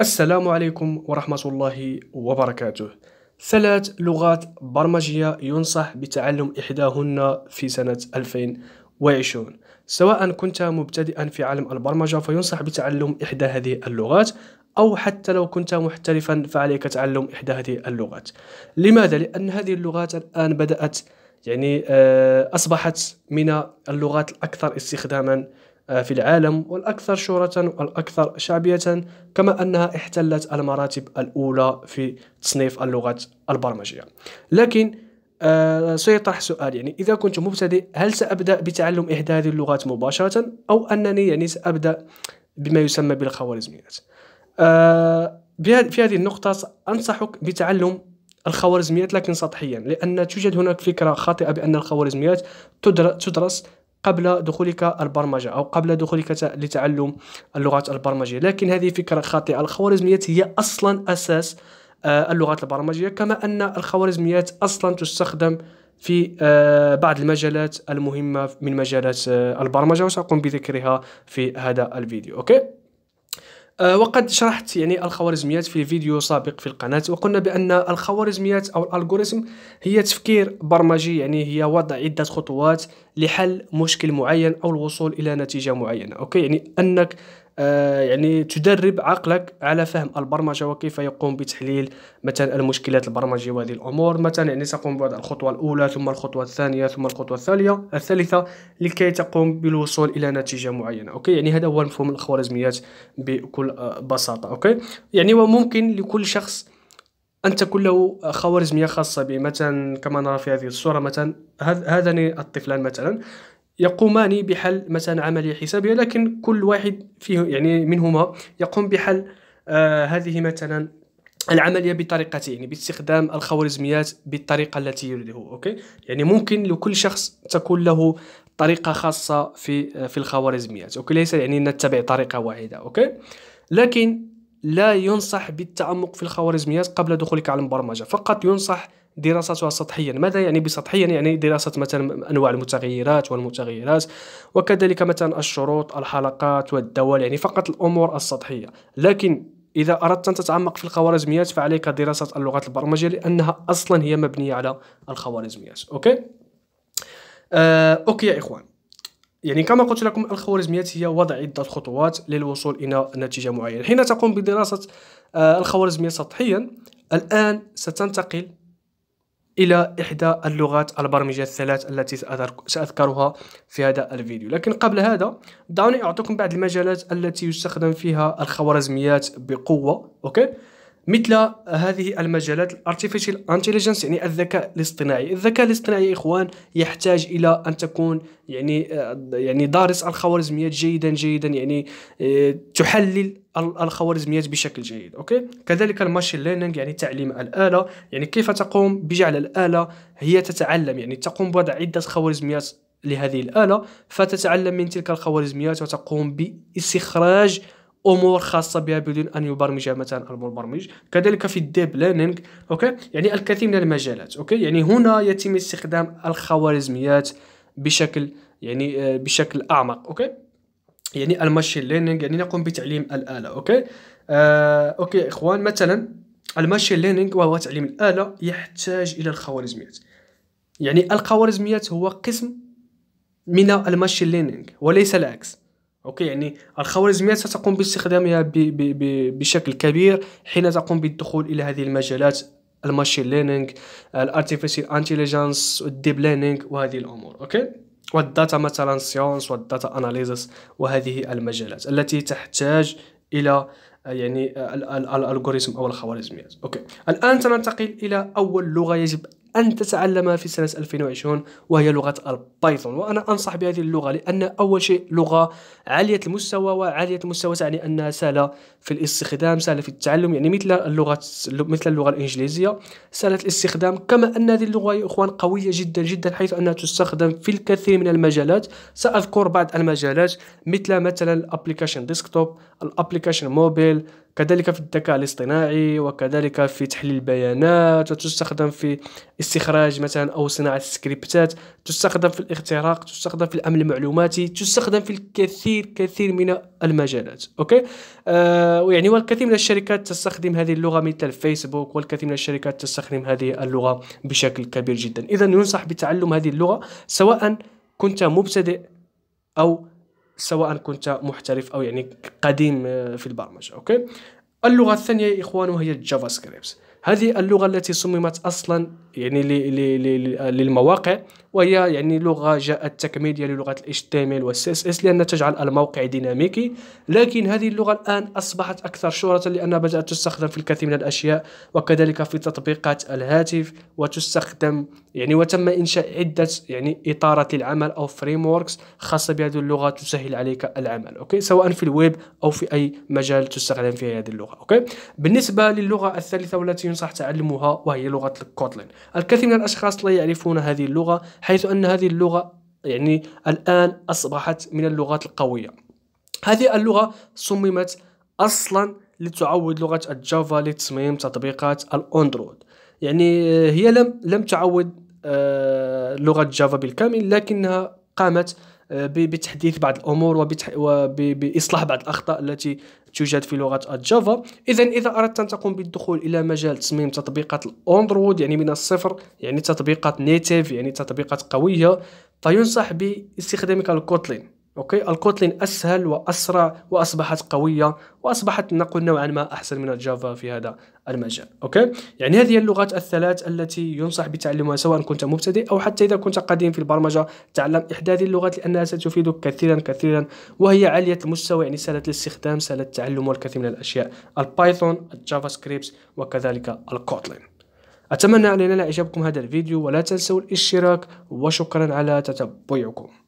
السلام عليكم ورحمة الله وبركاته ثلاث لغات برمجية ينصح بتعلم إحداهن في سنة 2020 سواء كنت مبتدئا في عالم البرمجة فينصح بتعلم إحدى هذه اللغات أو حتى لو كنت محترفا فعليك تعلم إحدى هذه اللغات لماذا؟ لأن هذه اللغات الآن بدأت يعني آه، أصبحت من اللغات الأكثر استخداما آه، في العالم والأكثر شهرة والأكثر شعبية كما أنها احتلت المراتب الأولى في تصنيف اللغات البرمجية لكن آه، سيطرح سؤال يعني إذا كنت مبتدئ هل سأبدأ بتعلم إحدى هذه اللغات مباشرة أو أنني يعني سأبدأ بما يسمى بالخوارزميات آه، في هذه النقطة أنصحك بتعلم الخوارزميات لكن سطحيا لأن توجد هناك فكرة خاطئة بأن الخوارزميات تدرس قبل دخولك البرمجه او قبل دخولك لتعلم اللغات البرمجيه لكن هذه فكره خاطئه الخوارزميات هي اصلا اساس آه، اللغات البرمجيه كما ان الخوارزميات اصلا تستخدم في آه، بعض المجالات المهمه من مجالات آه، البرمجه وساقوم بذكرها في هذا الفيديو اوكي آه، وقد شرحت يعني الخوارزميات في فيديو سابق في القناة وقلنا بأن الخوارزميات أو الألغوريزم هي تفكير برمجي يعني هي وضع عدة خطوات لحل مشكل معين أو الوصول إلى نتيجة معينة أوكي يعني أنك آه، يعني تدرب عقلك على فهم البرمجه وكيف يقوم بتحليل مثلا المشكلات البرمجيه وهذه الامور مثلا يعني تقوم بوضع الخطوه الاولى ثم الخطوه الثانيه ثم الخطوه الثانيه الثالثه لكي تقوم بالوصول الى نتيجه معينه اوكي يعني هذا هو مفهوم الخوارزميات بكل آه، بساطه اوكي يعني وممكن لكل شخص ان تكون له خوارزميه خاصه به مثلا كما نرى في هذه الصوره مثلا هذان الطفلان مثلا يقومان بحل مثلا عملية حسابية لكن كل واحد فيه يعني منهما يقوم بحل آه هذه مثلا العملية بطريقته يعني باستخدام الخوارزميات بالطريقة التي يريده أوكي يعني ممكن لكل شخص تكون له طريقة خاصة في آه، في الخوارزميات أوكي ليس يعني نتبع طريقة واحدة أوكي لكن لا ينصح بالتعمق في الخوارزميات قبل دخولك على المبرمجة فقط ينصح دراستها سطحيا ماذا يعني بسطحيا يعني دراسة مثلا أنواع المتغيرات والمتغيرات وكذلك مثلا الشروط الحلقات والدول يعني فقط الأمور السطحية لكن إذا أردت أن تتعمق في الخوارزميات فعليك دراسة اللغات البرمجية لأنها أصلا هي مبنية على الخوارزميات أوكي آه، أوكي يا إخوان يعني كما قلت لكم الخوارزميات هي وضع عدة خطوات للوصول إلى نتيجة معينة حين تقوم بدراسة آه الخوارزميات سطحيا الآن ستنتقل الى احدى اللغات البرمجيه الثلاث التي ساذكرها في هذا الفيديو لكن قبل هذا دعوني اعطيكم بعض المجالات التي يستخدم فيها الخوارزميات بقوه اوكي مثل هذه المجالات الارتفيشال انتليجنس يعني الذكاء الاصطناعي الذكاء الاصطناعي يا اخوان يحتاج الى ان تكون يعني آه، يعني دارس الخوارزميات جيدا جيدا يعني آه، تحلل الخوارزميات بشكل جيد اوكي كذلك الماشين ليرنينغ يعني تعليم الاله يعني كيف تقوم بجعل الاله هي تتعلم يعني تقوم بوضع عده خوارزميات لهذه الاله فتتعلم من تلك الخوارزميات وتقوم باستخراج امور خاصه بها بدون ان يبرمج مثلا المبرمج كذلك في الديب ليرنينغ اوكي يعني الكثير من المجالات اوكي يعني هنا يتم استخدام الخوارزميات بشكل يعني آه، بشكل اعمق اوكي يعني الماشين ليرنينغ يعني نقوم بتعليم الاله اوكي آه اوكي اخوان مثلا الماشين ليرنينغ وهو تعليم الاله يحتاج الى الخوارزميات يعني الخوارزميات هو قسم من الماشين ليرنينغ وليس العكس اوكي يعني الخوارزميات ستقوم باستخدامها بي بي بي بشكل كبير حين تقوم بالدخول الى هذه المجالات الماشين ليرنينغ الارتيفيشال انتليجنس والديب ليرنينغ وهذه الامور اوكي والداتا مثلا سيونس والداتا اناليزس وهذه المجالات التي تحتاج الى يعني الالغوريثم او الخوارزميات اوكي الان سننتقل الى اول لغه يجب أن تتعلمها في سنة 2020 وهي لغة البايثون وأنا أنصح بهذه اللغة لأن أول شيء لغة عالية المستوى وعالية المستوى تعني أنها سهلة في الاستخدام سهلة في التعلم يعني مثل اللغة مثل اللغة الإنجليزية سهلة الاستخدام كما أن هذه اللغة يا إخوان قوية جدا جدا حيث أنها تستخدم في الكثير من المجالات سأذكر بعض المجالات مثل مثلا الابليكيشن ديسكتوب الابليكيشن موبيل كذلك في الذكاء الاصطناعي وكذلك في تحليل البيانات وتستخدم في استخراج مثلا او صناعه السكريبتات تستخدم في الاختراق تستخدم في الامن المعلوماتي تستخدم في الكثير كثير من المجالات اوكي آه ويعني والكثير من الشركات تستخدم هذه اللغه مثل فيسبوك والكثير من الشركات تستخدم هذه اللغه بشكل كبير جدا اذا ينصح بتعلم هذه اللغه سواء كنت مبتدئ او سواء كنت محترف او يعني قديم آه، في البرمجه اوكي اللغه الثانيه يا اخوان وهي الجافا سكريبت هذه اللغه التي صممت اصلا يعني آه، للمواقع وهي يعني لغه جاءت تكميليه للغه ال HTML وال CSS لأنها تجعل الموقع ديناميكي لكن هذه اللغه الآن أصبحت أكثر شهرة لأنها بدأت تستخدم في الكثير من الأشياء وكذلك في تطبيقات الهاتف وتستخدم يعني وتم إنشاء عدة يعني إطارات للعمل أو فريم خاصة بهذه اللغة تسهل عليك العمل أوكي سواء في الويب أو في أي مجال تستخدم فيه هذه اللغة أوكي بالنسبة للغة الثالثة والتي ينصح تعلمها وهي لغة الكوتلين الكثير من الأشخاص لا يعرفون هذه اللغة حيث أن هذه اللغة يعني الآن أصبحت من اللغات القوية هذه اللغة صممت أصلا لتعود لغة الجافا لتصميم تطبيقات الأندرويد يعني آه، هي لم لم تعود آه، لغة جافا بالكامل لكنها قامت آه، بتحديث بعض الامور وباصلاح بعض الاخطاء التي توجد في لغه الجافا اذا اذا اردت ان تقوم بالدخول الى مجال تصميم تطبيقات الاندرويد يعني من الصفر يعني تطبيقات نيتيف يعني تطبيقات قويه فينصح باستخدامك الكوتلين اوكي الكوتلين اسهل واسرع واصبحت قويه واصبحت نقول نوعا ما احسن من الجافا في هذا المجال اوكي يعني هذه اللغات الثلاث التي ينصح بتعلمها سواء كنت مبتدئ او حتى اذا كنت قديم في البرمجه تعلم احدى هذه اللغات لانها ستفيدك كثيرا كثيرا وهي عاليه المستوى يعني سهله الاستخدام سهله التعلم والكثير من الاشياء البايثون الجافا سكريبت وكذلك الكوتلين أتمنى أن ينال إعجابكم هذا الفيديو ولا تنسوا الاشتراك وشكرا على تتبعكم